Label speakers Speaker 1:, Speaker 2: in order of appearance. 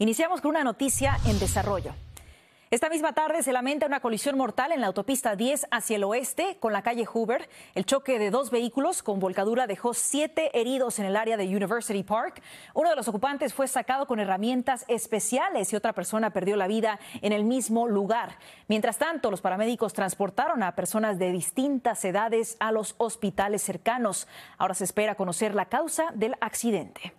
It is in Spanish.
Speaker 1: Iniciamos con una noticia en desarrollo. Esta misma tarde se lamenta una colisión mortal en la autopista 10 hacia el oeste con la calle Hoover. El choque de dos vehículos con volcadura dejó siete heridos en el área de University Park. Uno de los ocupantes fue sacado con herramientas especiales y otra persona perdió la vida en el mismo lugar. Mientras tanto, los paramédicos transportaron a personas de distintas edades a los hospitales cercanos. Ahora se espera conocer la causa del accidente.